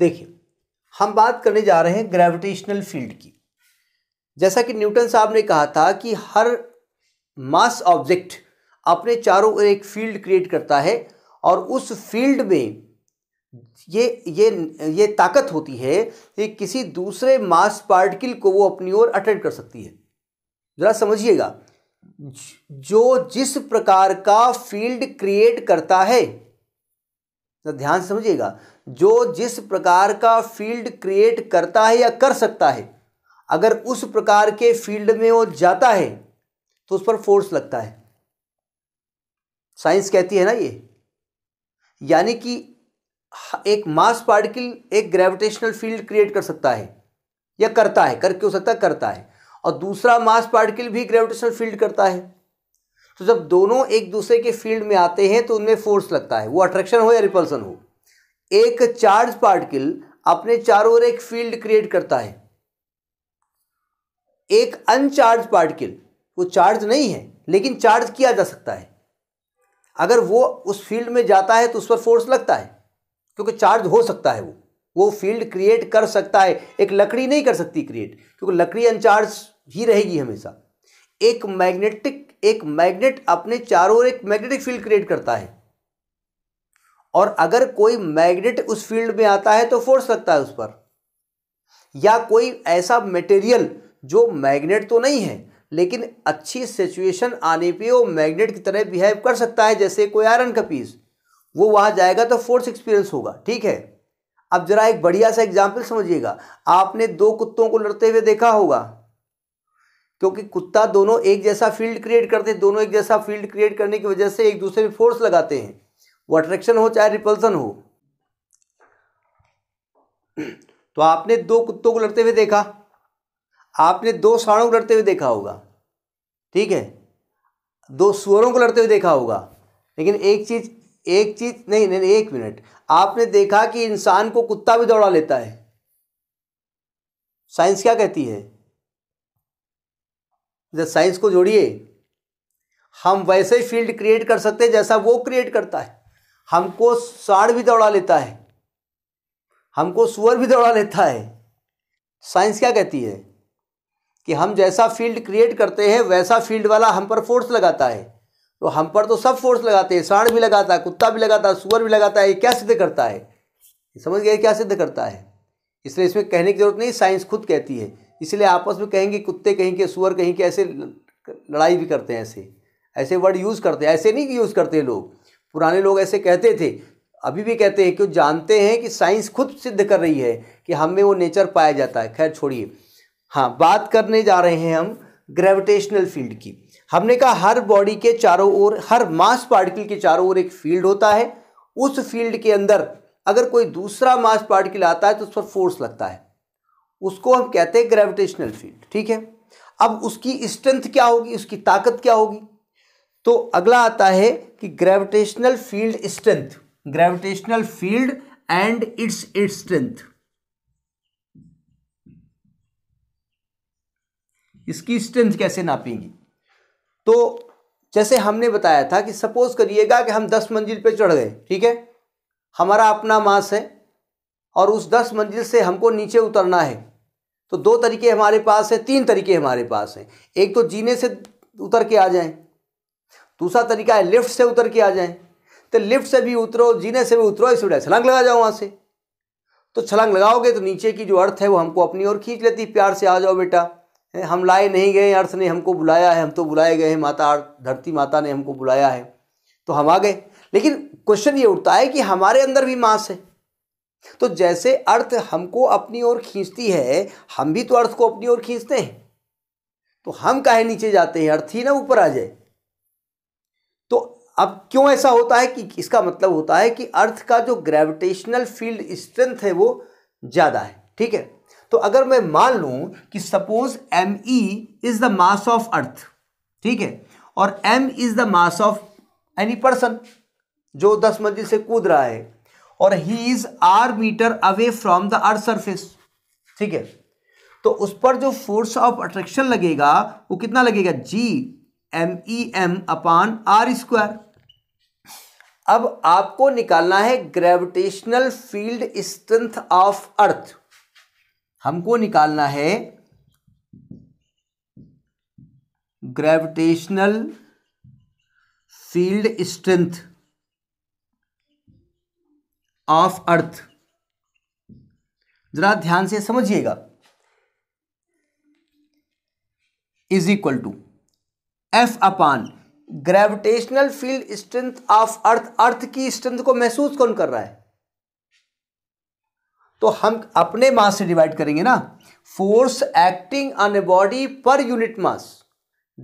देखिए हम बात करने जा रहे हैं ग्रेविटेशनल फील्ड की जैसा कि न्यूटन साहब ने कहा था कि हर मास ऑब्जेक्ट अपने चारों ओर एक फील्ड क्रिएट करता है और उस फील्ड में ये ये ये ताकत होती है कि किसी दूसरे मास पार्टिकल को वो अपनी ओर अट्रैक्ट कर सकती है ज़रा समझिएगा जो जिस प्रकार का फील्ड क्रिएट करता है ध्यान समझिएगा जो जिस प्रकार का फील्ड क्रिएट करता है या कर सकता है अगर उस प्रकार के फील्ड में वो जाता है तो उस पर फोर्स लगता है साइंस कहती है ना ये यानी कि एक मास पार्टिकल एक ग्रेविटेशनल फील्ड क्रिएट कर सकता है या करता है कर क्यों सकता है करता है और दूसरा मास पार्टिकल भी ग्रेविटेशनल फील्ड करता है तो जब दोनों एक दूसरे के फील्ड में आते हैं तो उनमें फोर्स लगता है वो अट्रैक्शन हो या रिपल्सन हो एक चार्ज पार्टिकल अपने चारों ओर एक फील्ड क्रिएट करता है एक अनचार्ज पार्टिकल वो चार्ज नहीं है लेकिन चार्ज किया जा सकता है अगर वो उस फील्ड में जाता है तो उस पर फोर्स लगता है क्योंकि चार्ज हो सकता है वो वो फील्ड क्रिएट कर सकता है एक लकड़ी नहीं कर सकती क्रिएट क्योंकि लकड़ी अनचार्ज ही रहेगी हमेशा एक मैग्नेटिक एक मैग्नेट अपने चारों ओर एक मैग्नेटिक फील्ड क्रिएट करता है और अगर कोई मैग्नेट उस फील्ड में आता है तो फोर्स लगता है उस पर या कोई ऐसा मटेरियल जो मैग्नेट तो नहीं है लेकिन अच्छी सिचुएशन आने पे वो मैग्नेट की तरह बिहेव कर सकता है जैसे कोई आयरन का पीस वो वहाँ जाएगा तो फोर्स एक्सपीरियंस होगा ठीक है अब जरा एक बढ़िया सा एग्जाम्पल समझिएगा आपने दो कुत्तों को लड़ते हुए देखा होगा क्योंकि कुत्ता दोनों एक जैसा फील्ड क्रिएट करते हैं दोनों एक जैसा फील्ड क्रिएट करने की वजह से एक दूसरे में फोर्स लगाते हैं वो अट्रैक्शन हो चाहे रिपल्सन हो तो आपने दो कुत्तों को लड़ते हुए देखा आपने दो साड़ों को लड़ते हुए देखा होगा ठीक है दो सुअरों को लड़ते हुए देखा होगा लेकिन एक चीज़ एक चीज़ नहीं नहीं एक मिनट आपने देखा कि इंसान को कुत्ता भी दौड़ा लेता है साइंस क्या कहती है जब साइंस को जोड़िए हम वैसे फील्ड क्रिएट कर सकते हैं जैसा वो क्रिएट करता है हमको साढ़ भी दौड़ा लेता है हमको सुअर भी दौड़ा लेता है साइंस क्या कहती है कि हम जैसा फील्ड क्रिएट करते हैं वैसा फील्ड वाला हम पर फोर्स लगाता है तो हम पर तो सब फोर्स लगाते हैं सांड भी लगाता है कुत्ता भी लगाता है सुअर भी लगाता है ये क्या सिद्ध करता है समझ गए क्या सिद्ध करता है इसलिए इसमें कहने की जरूरत नहीं साइंस खुद कहती है इसलिए आपस में कहेंगे कुत्ते कहीं के सुअर कहीं के ऐसे लड़ाई भी करते हैं ऐसे ऐसे वर्ड यूज़ करते हैं ऐसे नहीं यूज़ करते लोग पुराने लोग ऐसे कहते थे अभी भी कहते हैं कि जानते हैं कि साइंस खुद सिद्ध कर रही है कि हम में वो नेचर पाया जाता है खैर छोड़िए हाँ बात करने जा रहे हैं हम ग्रेविटेशनल फील्ड की हमने कहा हर बॉडी के चारों ओर हर मास पार्टिकल के चारों ओर एक फील्ड होता है उस फील्ड के अंदर अगर कोई दूसरा मास पार्टिकल आता है तो उस पर फोर्स लगता है उसको हम कहते हैं ग्रेविटेशनल फील्ड ठीक है अब उसकी स्ट्रेंथ क्या होगी उसकी ताकत क्या होगी तो अगला आता है कि gravitational field strength gravitational field and its its strength इसकी स्ट्रेंथ कैसे नापेंगी तो जैसे हमने बताया था कि सपोज करिएगा कि हम दस मंजिल पे चढ़ गए ठीक है हमारा अपना मास है और उस दस मंजिल से हमको नीचे उतरना है तो दो तरीके हमारे पास हैं तीन तरीके हमारे पास हैं एक तो जीने से उतर के आ जाएं दूसरा तरीका है लिफ्ट से उतर के आ जाएं तो लिफ्ट से भी उतरो जीने से भी उतरो इस वजह छलांग लगा जाओ वहाँ से तो छलांग लगाओगे तो नीचे की जो अर्थ है वो हमको अपनी ओर खींच लेती प्यार से आ जाओ बेटा हम लाए नहीं गए अर्थ ने हमको बुलाया है हम तो बुलाए गए हैं माता धरती माता ने हमको बुलाया है तो हम आ गए लेकिन क्वेश्चन ये उठता है कि हमारे अंदर भी मांस है तो जैसे अर्थ हमको अपनी ओर खींचती है हम भी तो अर्थ को अपनी ओर खींचते हैं तो हम काहे नीचे जाते हैं अर्थ ही ना ऊपर आ जाए अब क्यों ऐसा होता है कि इसका मतलब होता है कि अर्थ का जो ग्रेविटेशनल फील्ड स्ट्रेंथ है वो ज़्यादा है ठीक है तो अगर मैं मान लूँ कि suppose M E is the mass of earth ठीक है और M is the mass of any person जो दस मंजिल से कूद रहा है और he is R metre away from the earth surface ठीक है तो उस पर जो फोर्स ऑफ अट्रैक्शन लगेगा वो कितना लगेगा G M E M upon R square अब आपको निकालना है gravitational field strength of earth हमको निकालना है gravitational field strength of earth जरा ध्यान से समझिएगा is equal to F upon gravitational field strength of earth earth की स्ट्रेंथ को महसूस कौन कर रहा है तो हम अपने मास से डिवाइड करेंगे ना force acting on a body per unit mass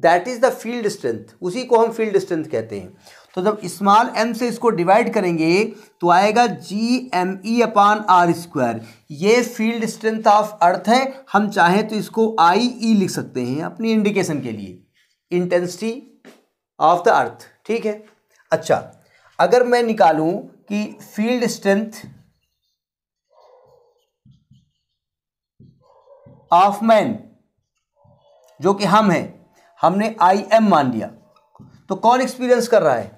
that is the field strength उसी को हम फील्ड स्ट्रेंथ कहते हैं तो जब स्मॉल एम से इसको डिवाइड करेंगे तो आएगा G M E upon R square ये फील्ड स्ट्रेंथ ऑफ अर्थ है हम चाहें तो इसको आई ई e लिख सकते हैं अपनी इंडिकेशन के लिए इंटेंसिटी ऑफ द अर्थ ठीक है अच्छा अगर मैं निकालूं कि फील्ड स्ट्रेंथ ऑफ मैन जो कि हम हैं हमने आई एम मान लिया तो कौन एक्सपीरियंस कर रहा है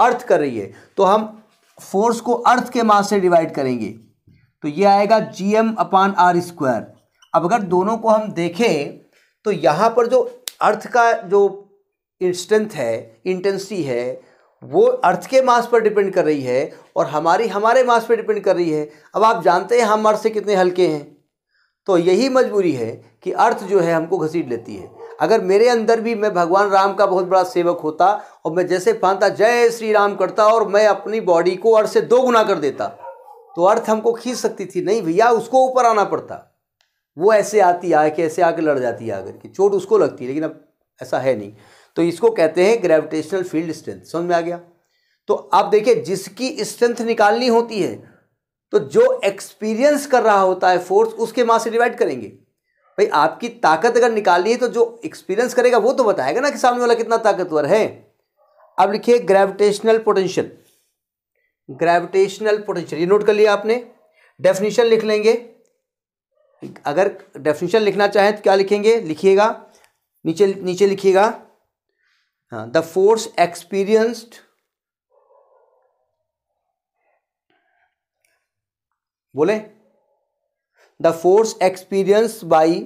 अर्थ कर रही है तो हम फोर्स को अर्थ के मास से डिवाइड करेंगे तो ये आएगा G M upon R square अब अगर दोनों को हम देखें तो यहां पर जो अर्थ का जो स्ट्रेंथ है इंटेंसिटी है वो अर्थ के मास पर डिपेंड कर रही है और हमारी हमारे मास पर डिपेंड कर रही है अब आप जानते हैं हम अर्थ से कितने हल्के हैं तो यही मजबूरी है कि अर्थ जो है हमको घसीट लेती है अगर मेरे अंदर भी मैं भगवान राम का बहुत बड़ा सेवक होता और मैं जैसे पाता जय श्री राम करता और मैं अपनी बॉडी को अर्थ से दो गुना कर देता तो अर्थ हमको खींच सकती थी नहीं भैया उसको ऊपर आना पड़ता वो ऐसे आती आ ऐसे आके लड़ जाती है आकर के चोट उसको लगती है लेकिन अब ऐसा है नहीं तो इसको कहते हैं ग्रेविटेशनल फील्ड स्ट्रेंथ समझ में आ गया तो आप देखिए जिसकी स्ट्रेंथ निकालनी होती है तो जो एक्सपीरियंस कर रहा होता है फोर्स उसके मास से डिवाइड करेंगे भाई आपकी ताकत अगर निकालनी है तो जो एक्सपीरियंस करेगा वो तो बताएगा ना कि सामने वाला कितना ताकतवर है अब लिखिए ग्रेविटेशनल पोटेंशियल ग्रेविटेशनल पोटेंशियल ये नोट कर लिया आपने डेफिनेशन लिख लेंगे अगर डेफिनेशन लिखना चाहें तो क्या लिखेंगे लिखिएगा नीचे नीचे लिखिएगा हाँ द फोर्स एक्सपीरियंस्ड बोले the force experience by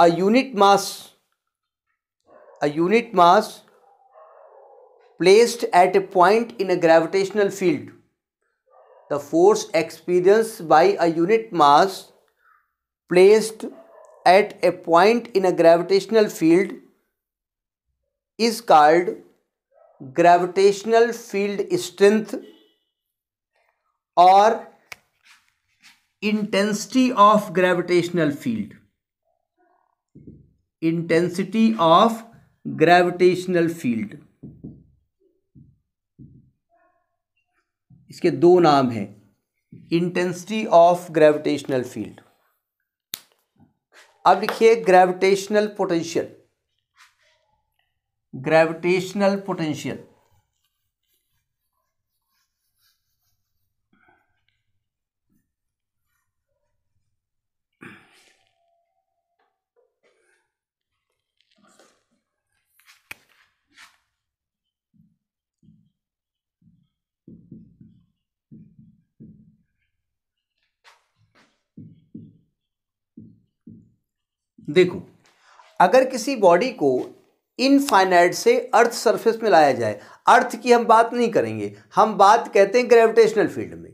a unit mass a unit mass placed at a point in a gravitational field the force experience by a unit mass placed at a point in a gravitational field is called gravitational field strength or intensity of gravitational field intensity of gravitational field इसके दो नाम हैं intensity of gravitational field अब लिखिए gravitational potential gravitational potential देखो अगर किसी body को इनफाइनाइट से अर्थ सरफेस में लाया जाए अर्थ की हम बात नहीं करेंगे हम बात कहते हैं ग्रेविटेशनल फील्ड में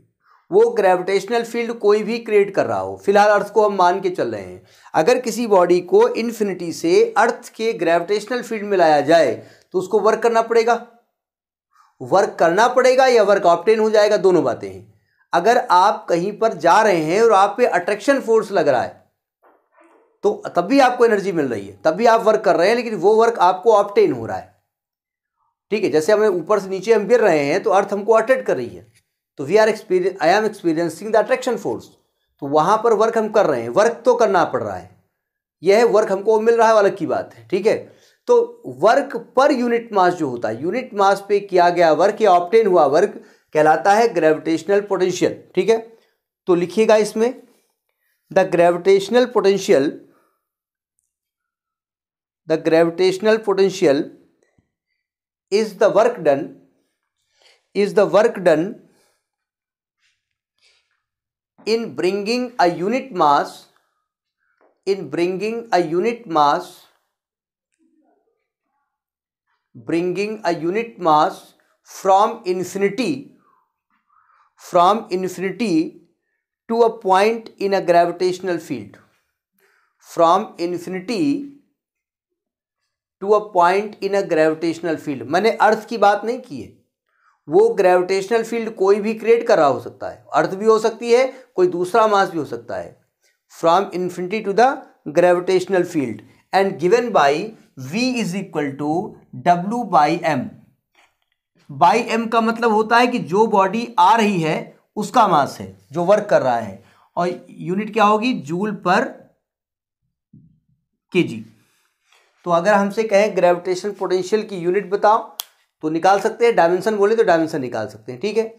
वो ग्रेविटेशनल फील्ड कोई भी क्रिएट कर रहा हो फिलहाल अर्थ को हम मान के चल रहे हैं अगर किसी बॉडी को इन्फिनिटी से अर्थ के ग्रेविटेशनल फील्ड में लाया जाए तो उसको वर्क करना पड़ेगा वर्क करना पड़ेगा या वर्क ऑप्टेन हो जाएगा दोनों बातें हैं अगर आप कहीं पर जा रहे हैं और आप पे अट्रैक्शन फोर्स लग रहा है तो तब भी आपको एनर्जी मिल रही है तब भी आप वर्क कर रहे हैं लेकिन वो वर्क आपको ऑप्टेन हो रहा है ठीक है जैसे हमें ऊपर से नीचे हम गिर रहे हैं तो अर्थ हमको अट्रैक्ट कर रही है तो we are experience I'm experiencing the attraction force तो वहाँ पर वर्क हम कर रहे हैं वर्क तो करना पड़ रहा है यह वर्क हमको मिल रहा है अलग की बात है ठीक है तो वर्क पर यूनिट मास जो होता है यूनिट मास पे किया गया वर्क या ऑप्टेन हुआ वर्क कहलाता है ग्रेविटेशनल पोटेंशियल ठीक है तो लिखिएगा इसमें the gravitational potential the gravitational potential is the work done is the work done in bringing a unit mass in bringing a unit mass bringing a unit mass from infinity from infinity to a point in a gravitational field from infinity to a point in a gravitational field मैंने earth की बात नहीं की है वो gravitational field कोई भी create कर रहा हो सकता है अर्थ भी हो सकती है कोई दूसरा मास भी हो सकता है from infinity to the gravitational field and given by V is equal to W by M by M का मतलब होता है कि जो बॉडी आ रही है उसका मास है जो वर्क कर रहा है और यूनिट क्या होगी जूल पर के जी तो अगर हमसे कहें ग्रेविटेशन पोटेंशियल की यूनिट बताओ तो निकाल सकते हैं डायमेंशन बोले तो डायमेंशन निकाल सकते हैं ठीक है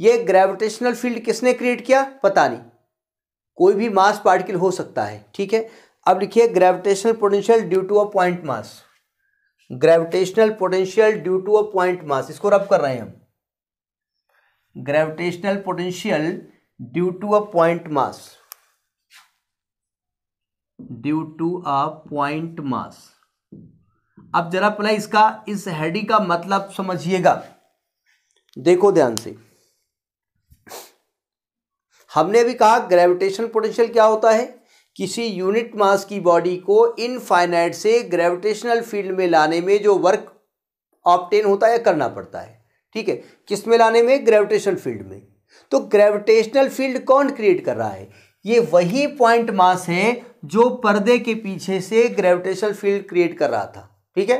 ये ग्रेविटेशनल फील्ड किसने क्रिएट किया पता नहीं कोई भी मास पार्टिकल हो सकता है ठीक है अब लिखिए gravitational potential due to a point mass gravitational potential due to a point mass इसको रब कर रहे हैं हम gravitational potential due to a point mass due to a point mass अब जरा पहले इसका इस हेडी का मतलब समझिएगा देखो ध्यान से हमने भी कहा ग्रेविटेशन पोटेंशियल क्या होता है किसी यूनिट मास की बॉडी को इनफाइनाइट से ग्रेविटेशनल फील्ड में लाने में जो वर्क ऑप्टेन होता है करना पड़ता है ठीक है किस में लाने में ग्रेविटेशनल फील्ड में तो ग्रेविटेशनल फील्ड कौन क्रिएट कर रहा है ये वही पॉइंट मास है जो पर्दे के पीछे से ग्रेविटेशनल फील्ड क्रिएट कर रहा था ठीक है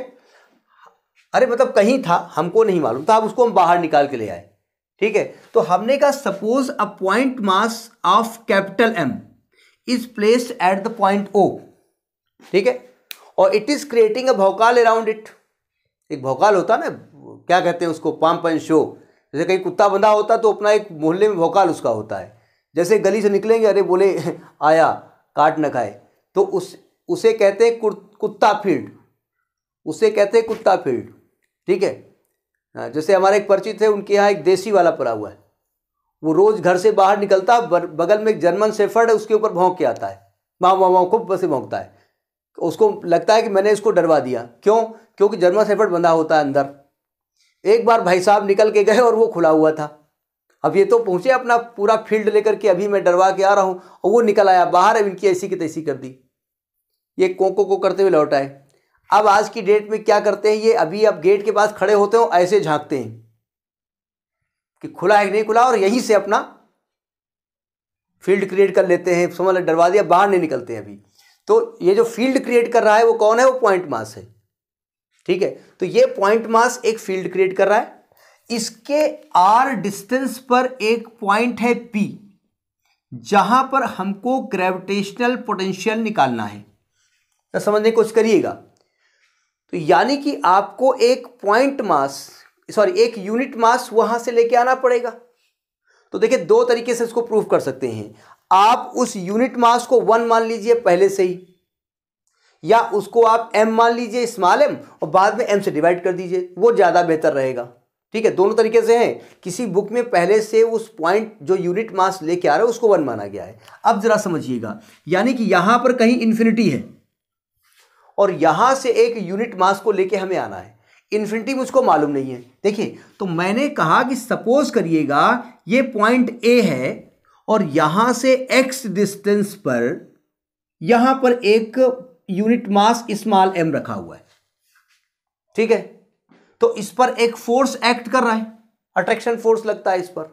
अरे मतलब कहीं था हमको नहीं मालूम तो आप उसको हम बाहर निकाल के ले आए ठीक है तो हमने कहा suppose a point mass of capital M is place at the point O ठीक है और इट इज क्रिएटिंग अ भौकाल अराउंड इट एक भौकाल होता है ना क्या कहते हैं उसको पाम पंच शो जैसे कहीं कुत्ता बंधा होता तो अपना एक मोहल्ले में भौकाल उसका होता है जैसे गली से निकलेंगे अरे बोले आया काट न खाए तो उस उसे कहते हैं कुत्ता फील्ड उसे कहते हैं कुत्ता फील्ड ठीक है हाँ, जैसे हमारे एक परिचित है उनके यहाँ एक देसी वाला पड़ा हुआ है वो रोज़ घर से बाहर निकलता बगल में एक जर्मन सेफर्ड है उसके ऊपर भोंक के आता है माँ माँ माँ खूब से भोंकता है उसको लगता है कि मैंने इसको डरवा दिया क्यों क्योंकि जर्मन सेफर्ड बंधा होता है अंदर एक बार भाई साहब निकल के गए और वो खुला हुआ था अब ये तो पहुँचे अपना पूरा फील्ड लेकर के अभी मैं डरवा के आ रहा हूँ और वो निकल आया बाहर अब इनकी ऐसी की तैसी कर दी ये कोको को करते हुए लौट आए अब आज की डेट में क्या करते हैं ये अभी आप गेट के पास खड़े होते हो ऐसे झांकते हैं कि खुला है कि नहीं खुला और यहीं से अपना फील्ड क्रिएट कर लेते हैं समझ दरवाजे बाहर नहीं निकलते हैं अभी तो ये जो फील्ड क्रिएट कर रहा है वो कौन है वो पॉइंट मास है ठीक है तो ये पॉइंट मास एक फील्ड क्रिएट कर रहा है इसके आर डिस्टेंस पर एक पॉइंट है पी जहां पर हमको ग्रेविटेशनल पोटेंशियल निकालना है तो समझने की कोशिश करिएगा तो यानी कि आपको एक पॉइंट मास सॉरी एक यूनिट मास वहां से लेके आना पड़ेगा तो देखिए दो तरीके से इसको प्रूव कर सकते हैं आप उस यूनिट मास को वन मान लीजिए पहले से ही या उसको आप एम मान लीजिए स्मॉल एम और बाद में एम से डिवाइड कर दीजिए वो ज़्यादा बेहतर रहेगा ठीक है दोनों तरीके से हैं किसी बुक में पहले से उस पॉइंट जो यूनिट मास लेके आ रहा है उसको वन माना गया है अब जरा समझिएगा यानी कि यहाँ पर कहीं इन्फिनिटी है और यहाँ से एक यूनिट मास को लेके हमें आना है इन्फिनिटी मुझको मालूम नहीं है देखिए तो मैंने कहा कि सपोज करिएगा ये पॉइंट ए है और यहाँ से एक्स डिस्टेंस पर यहाँ पर एक यूनिट मास स्मॉल एम रखा हुआ है ठीक है तो इस पर एक फोर्स एक्ट कर रहा है अट्रैक्शन फोर्स लगता है इस पर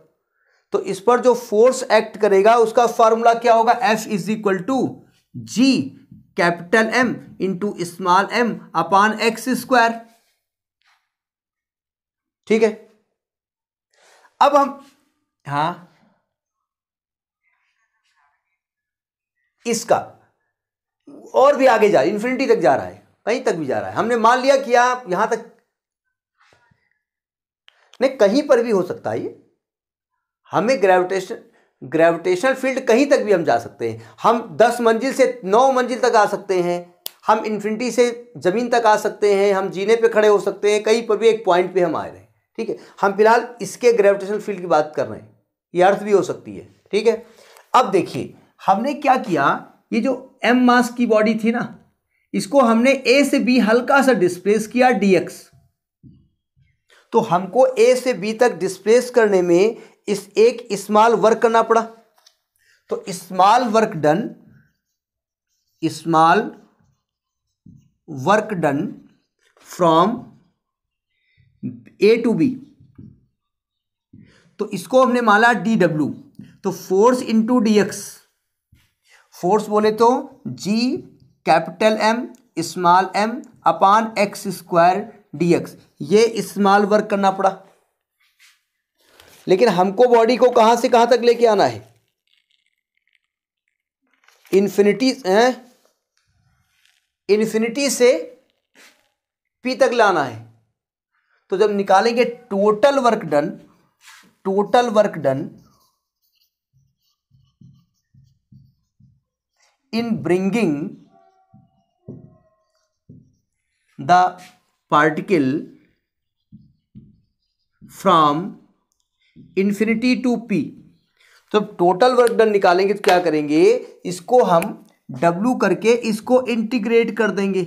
तो इस पर जो फोर्स एक्ट करेगा उसका फॉर्मूला क्या होगा F is equal to G capital M into small M upon X square ठीक है अब हम हाँ इसका और भी आगे जा इन्फिनिटी तक जा रहा है कहीं तक भी जा रहा है हमने मान लिया कि आप यहां तक नहीं कहीं पर भी हो सकता है ये हमें ग्रेविटेशन ग्रेविटेशनल फील्ड कहीं तक भी हम जा सकते हैं हम दस मंजिल से नौ मंजिल तक आ सकते हैं हम इन्फिनिटी से ज़मीन तक आ सकते हैं हम जीने पे खड़े हो सकते हैं कहीं पर भी एक पॉइंट पे हम आए रहे हैं ठीक है हम फिलहाल इसके ग्रेविटेशनल फील्ड की बात कर रहे हैं ये अर्थ भी हो सकती है ठीक है अब देखिए हमने क्या किया ये जो एम मास की बॉडी थी ना इसको हमने ए से बी हल्का सा डिस्प्लेस किया डी तो हमको ए से बी तक डिस्प्लेस करने में इस एक स्मॉल वर्क करना पड़ा तो small work done small work done from A to B तो इसको हमने माना डी डब्ल्यू तो force into D X force बोले तो G capital M small M upon X square D X ये स्मॉल वर्क करना पड़ा लेकिन हमको बॉडी को कहां से कहां तक लेके आना है इन्फिनिटी इन्फिनिटी से पी तक लाना है तो जब निकालेंगे total work done total work done in bringing the particle from infinity to P तो टोटल वर्क डन निकालेंगे तो क्या करेंगे इसको हम W करके इसको इंटीग्रेट कर देंगे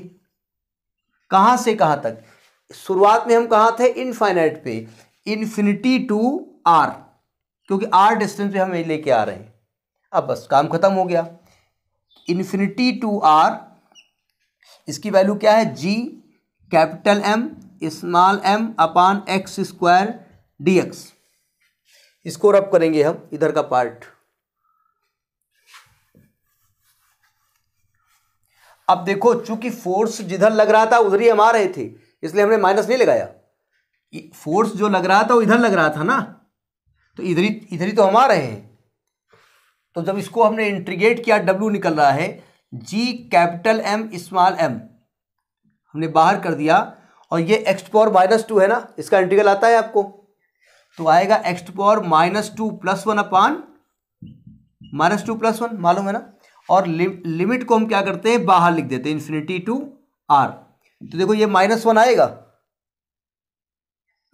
कहां से कहां तक शुरुआत में हम कहां थे इनफाइनाइट पे इन्फिनिटी टू आर क्योंकि आर डिस्टेंस पे हम लेके आ रहे हैं अब बस काम खत्म हो गया इन्फिनिटी टू आर इसकी वैल्यू क्या है G capital M small M upon X square D X इसको रब करेंगे हम इधर का पार्ट अब देखो चूंकि फोर्स जिधर लग रहा था उधर ही हम आ रहे थे इसलिए हमने माइनस नहीं लगाया फोर्स जो लग रहा था वो इधर लग रहा था ना तो इधर ही इधर ही तो हम आ रहे हैं तो जब इसको हमने इंट्रीगेट किया डब्ल्यू निकल रहा है G capital M small M हमने बाहर कर दिया और ये एक्स पावर माइनस टू है ना इसका इंटीग्रल आता है आपको तो आएगा X to power minus two plus one upon minus two plus one मालूम है ना और लि, लिमिट को हम क्या करते हैं बाहर लिख देते हैं इन्फिनिटी टू आर तो देखो ये माइनस वन आएगा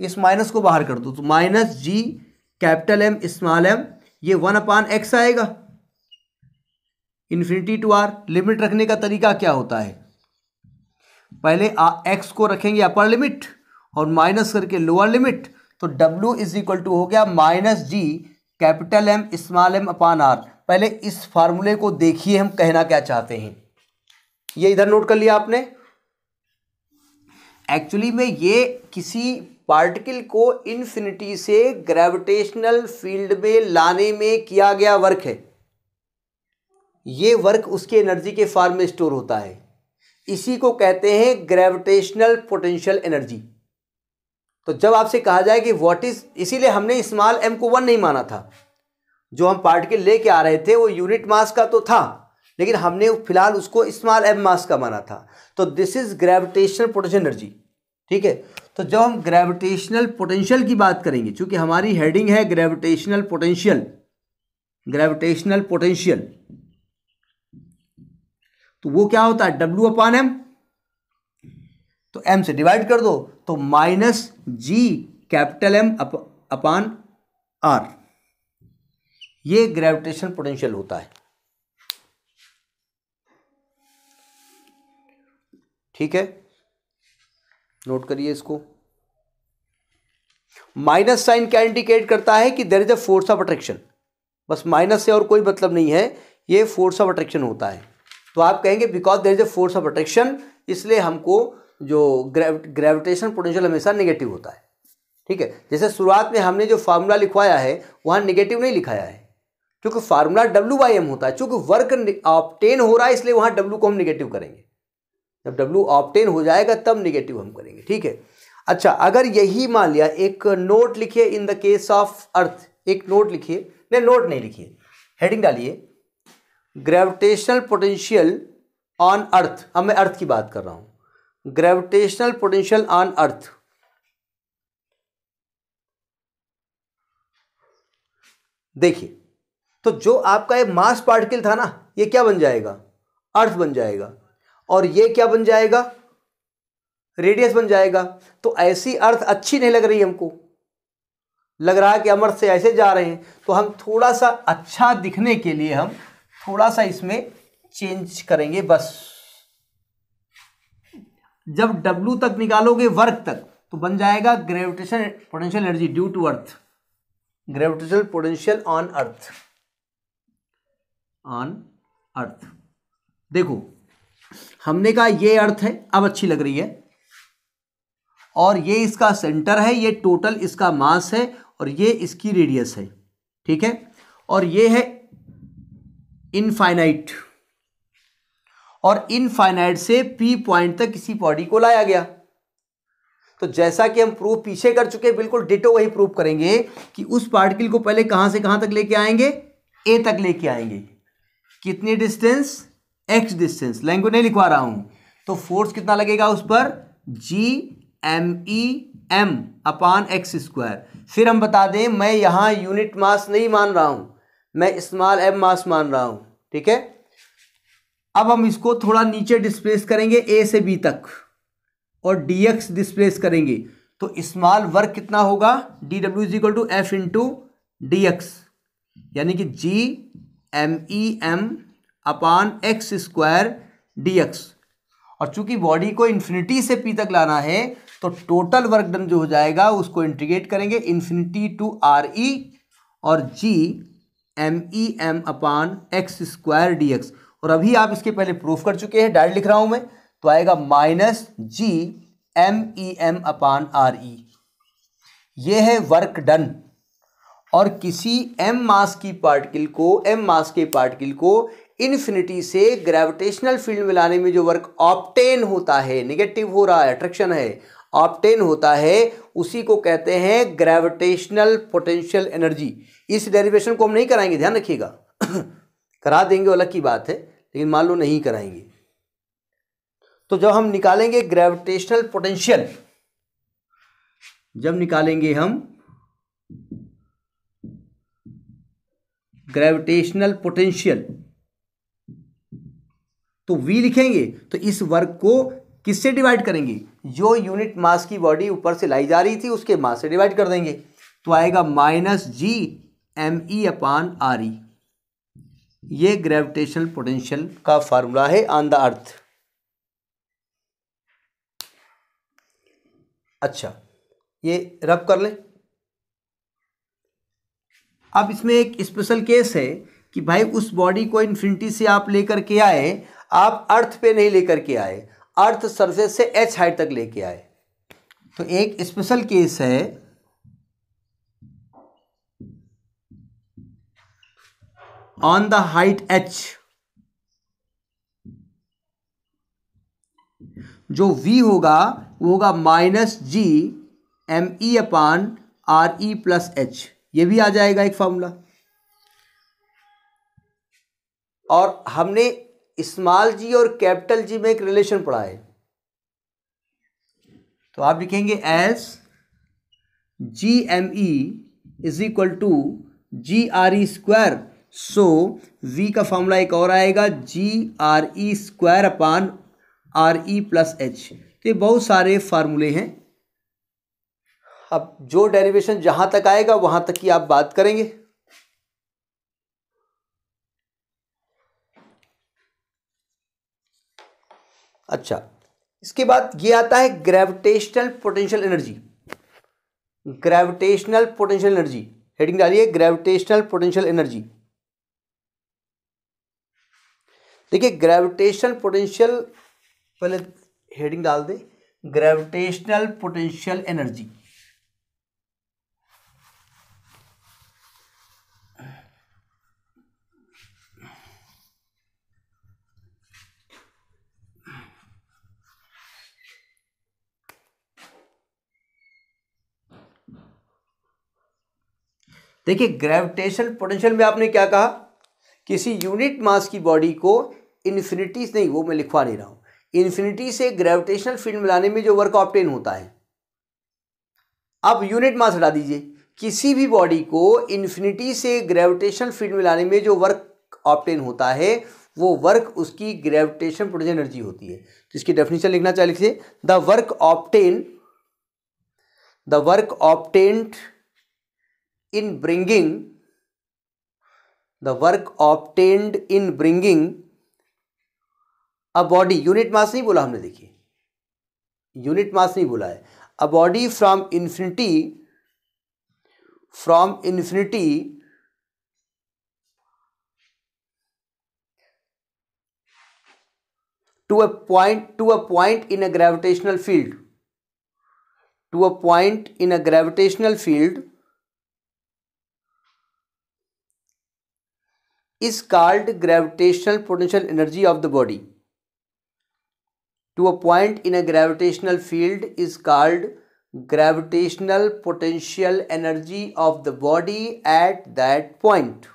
इस माइनस को बाहर कर दो तो minus G capital M small M ये वन अपान एक्स आएगा इन्फिनिटी टू आर लिमिट रखने का तरीका क्या होता है पहले एक्स को रखेंगे अपर लिमिट और माइनस करके लोअर लिमिट तो W इज इक्वल टू हो गया minus G capital M small M upon R पहले इस फार्मूले को देखिए हम कहना क्या चाहते हैं ये इधर नोट कर लिया आपने एक्चुअली में ये किसी पार्टिकल को इन्फिनिटी से ग्रेविटेशनल फील्ड में लाने में किया गया वर्क है ये वर्क उसके एनर्जी के फॉर्म में स्टोर होता है इसी को कहते हैं ग्रेविटेशनल पोटेंशियल एनर्जी तो जब आपसे कहा जाए कि व्हाट इज़ इसीलिए हमने स्मॉल एम को वन नहीं माना था जो हम पार्टिकल लेके आ रहे थे वो यूनिट मास का तो था लेकिन हमने फिलहाल उसको स्मॉल एम मास का माना था तो this is gravitational potential energy ठीक है तो जब हम ग्रेविटेशनल पोटेंशियल की बात करेंगे चूंकि हमारी हेडिंग है ग्रेविटेशनल पोटेंशियल ग्रेविटेशनल पोटेंशियल तो वो क्या होता है डब्ल्यू अपान एम तो एम से डिवाइड कर दो तो minus G capital M upon R ये ग्रेविटेशन पोटेंशियल होता है ठीक है नोट करिए इसको माइनस साइन क्या इंडिकेट करता है कि there is a force of attraction बस माइनस से और कोई मतलब नहीं है ये फोर्स ऑफ अट्रैक्शन होता है तो आप कहेंगे because there is a force of attraction इसलिए हमको जो ग्रेविटेशन पोटेंशियल हमेशा नेगेटिव होता है ठीक है जैसे शुरुआत में हमने जो फार्मूला लिखवाया है वहाँ नेगेटिव नहीं लिखाया है क्योंकि फार्मूला डब्ल्यू बाई एम होता है चूंकि वर्क ऑप्टेन हो रहा है इसलिए वहाँ डब्ल्यू को हम निगेटिव करेंगे जब डब्ल्यू ऑप्टेन हो जाएगा तब निगेटिव हम करेंगे ठीक है अच्छा अगर यही मान लिया एक नोट लिखिए in the case of earth एक नोट लिखिए नहीं नोट नहीं लिखिए हेडिंग डालिए ग्रेविटेशनल पोटेंशियल ऑन अर्थ अब मैं अर्थ की बात कर रहा हूँ ग्रेविटेशनल पोटेंशियल ऑन अर्थ देखिए तो जो आपका ये मास पार्टिकल था ना ये क्या बन जाएगा अर्थ बन जाएगा और ये क्या बन जाएगा रेडियस बन जाएगा तो ऐसी अर्थ अच्छी नहीं लग रही हमको लग रहा है कि अमर से ऐसे जा रहे हैं तो हम थोड़ा सा अच्छा दिखने के लिए हम थोड़ा सा इसमें चेंज करेंगे बस जब W तक निकालोगे वर्क तक तो बन जाएगा gravitation potential energy due to earth gravitation potential on earth on earth देखो हमने कहा ये अर्थ है अब अच्छी लग रही है और ये इसका सेंटर है ये टोटल इसका मास है और ये इसकी रेडियस है ठीक है और ये है इनफाइनाइट और इनफाइनाइट से पी पॉइंट तक किसी बॉडी को लाया गया तो जैसा कि हम प्रूफ पीछे कर चुके हैं बिल्कुल डिटो वही प्रूफ करेंगे कि उस पार्टिकल को पहले कहां से कहां तक लेके आएंगे ए तक लेके आएंगे कितनी डिस्टेंस एक्स डिस्टेंस लैंग्वेज नहीं लिखवा रहा हूं तो फोर्स कितना लगेगा उस पर G M E M upon X square फिर हम बता दें मैं यहां यूनिट मास नहीं मान रहा हूं मैं स्मॉल एम मास मान रहा हूं ठीक है अब हम इसको थोड़ा नीचे डिस्प्लेस करेंगे ए से बी तक और डी एक्स डिस्प्लेस करेंगे तो स्मॉल वर्क कितना होगा D W is equal to F into D X यानी कि G M E M upon X square D X और चूंकि बॉडी को इन्फिनिटी से पी तक लाना है तो टोटल वर्क डन जो हो जाएगा उसको इंटीग्रेट करेंगे इन्फिनिटी टू आर ई और G M E M upon X square D X और अभी आप इसके पहले प्रूफ कर चुके हैं डायरेक्ट लिख रहा हूं मैं तो आएगा minus G M E M upon R E ये है वर्क डन और किसी एम मास की पार्टिकल को एम मास के पार्टिकल को इन्फिनिटी से ग्रेविटेशनल फील्ड में लाने में जो वर्क ऑप्टेन होता है निगेटिव हो रहा है अट्रैक्शन है ऑप्टेन होता है उसी को कहते हैं ग्रेविटेशनल पोटेंशियल एनर्जी इस डेरिवेशन को हम नहीं कराएंगे ध्यान रखिएगा करा देंगे अलग की बात है लेकिन मान लो नहीं कराएंगे तो जब हम निकालेंगे ग्रेविटेशनल पोटेंशियल जब निकालेंगे हम ग्रेविटेशनल पोटेंशियल तो वी लिखेंगे तो इस वर्क को किससे डिवाइड करेंगे जो यूनिट मास की बॉडी ऊपर से लाई जा रही थी उसके मास से डिवाइड कर देंगे तो आएगा minus G M E upon R E ये ग्रेविटेशनल पोटेंशियल का फार्मूला है ऑन द अर्थ अच्छा ये रब कर लें अब इसमें एक स्पेशल केस है कि भाई उस बॉडी को इन्फिनिटी से आप लेकर के आए आप अर्थ पे नहीं लेकर के आए अर्थ सरफेस से एच हाइट तक लेके आए तो एक स्पेशल केस है on the height h जो v होगा वो होगा minus G M E upon R E plus H ये भी आ जाएगा एक फॉर्मूला और हमने स्मॉल जी और कैपिटल जी में एक रिलेशन पढ़ा है तो आप लिखेंगे as G M E is equal to G R E square so v का फॉर्मूला एक और आएगा G R E square upon R E plus H तो ये बहुत सारे फार्मूले हैं अब जो डेरिवेशन जहां तक आएगा वहां तक की आप बात करेंगे अच्छा इसके बाद ये आता है gravitational potential energy gravitational potential energy heading डालिए ग्रेविटेशनल पोटेंशियल एनर्जी देखिए ग्रेविटेशनल पोटेंशियल पहले हेडिंग डाल दे ग्रेविटेशनल पोटेंशियल एनर्जी देखिए ग्रेविटेशनल पोटेंशियल में आपने क्या कहा किसी यूनिट मास की बॉडी को इन्फिनिटी नहीं वो मैं लिखवा नहीं रहा हूँ इन्फिनिटी से ग्रेविटेशनल फील्ड मिलाने में जो वर्क ऑप्टेन होता है आप यूनिट मास हटा दीजिए किसी भी बॉडी को इन्फिनिटी से ग्रेविटेशनल फील्ड मिलाने में जो वर्क ऑप्टेन होता है वो वर्क उसकी ग्रेविटेशन प्रोटेज एनर्जी होती है तो इसकी डेफिनेशन लिखना चाहिए लिखिए the work obtained the work obtained in bringing the work obtained in bringing अब बॉडी यूनिट मास नहीं बोला हमने देखिए यूनिट मास नहीं बोला है a body from infinity from infinity to a point to a point in a gravitational field to a point in a gravitational field is called gravitational potential energy of the body to a point in a gravitational field is called gravitational potential energy of the body at that point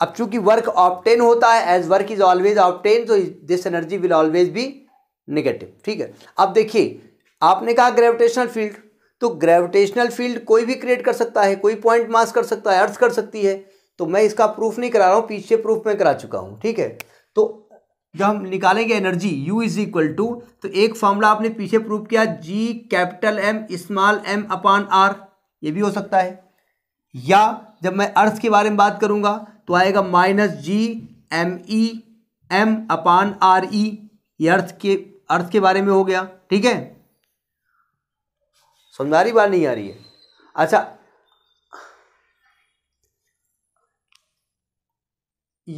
अब चूंकि work obtained होता है as work is always obtained तो this energy will always be negative ठीक है अब देखिए आपने कहा ग्रेविटेशनल फील्ड तो ग्रेविटेशनल फील्ड कोई भी क्रिएट कर सकता है कोई पॉइंट मास कर सकता है अर्थ कर सकती है तो मैं इसका प्रूफ नहीं करा रहा हूँ पीछे प्रूफ में करा चुका हूँ ठीक है तो जब हम निकालेंगे energy U is equal to तो एक फॉर्मूला आपने पीछे प्रूफ किया G capital M small m upon R ये भी हो सकता है या जब मैं अर्थ के बारे में बात करूंगा तो आएगा minus G M E M upon R E ये अर्थ के अर्थ के बारे में हो गया ठीक है समझ आ रही बात नहीं आ रही है अच्छा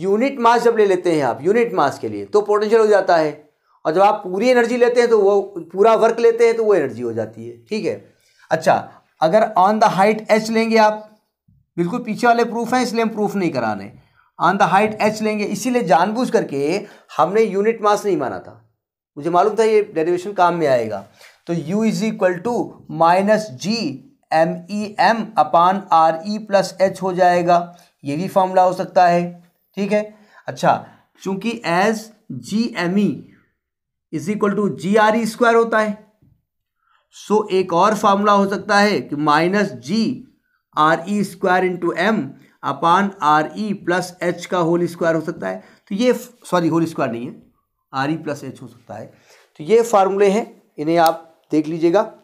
यूनिट मास जब ले लेते हैं आप यूनिट मास के लिए तो पोटेंशियल हो जाता है और जब आप पूरी एनर्जी लेते हैं तो वो पूरा वर्क लेते हैं तो वो एनर्जी हो जाती है ठीक है अच्छा अगर ऑन द हाइट एच लेंगे आप बिल्कुल पीछे वाले प्रूफ हैं इसलिए हम प्रूफ नहीं कराने ऑन द हाइट एच लेंगे इसीलिए जानबूझ करके हमने यूनिट मास नहीं माना था मुझे मालूम था ये डेरिवेशन काम में आएगा तो u is equal to minus G M E M upon R E plus H हो जाएगा ये भी फॉर्मूला हो सकता है ठीक है अच्छा चूंकि as G M E is equal to G R E square होता है सो एक और फार्मूला हो सकता है कि minus G R E square into M upon R E plus H का होल स्क्वायर हो सकता है तो ये सॉरी होल स्क्वायर नहीं है आर ई प्लस एच हो सकता है तो ये फार्मूले हैं इन्हें आप देख लीजिएगा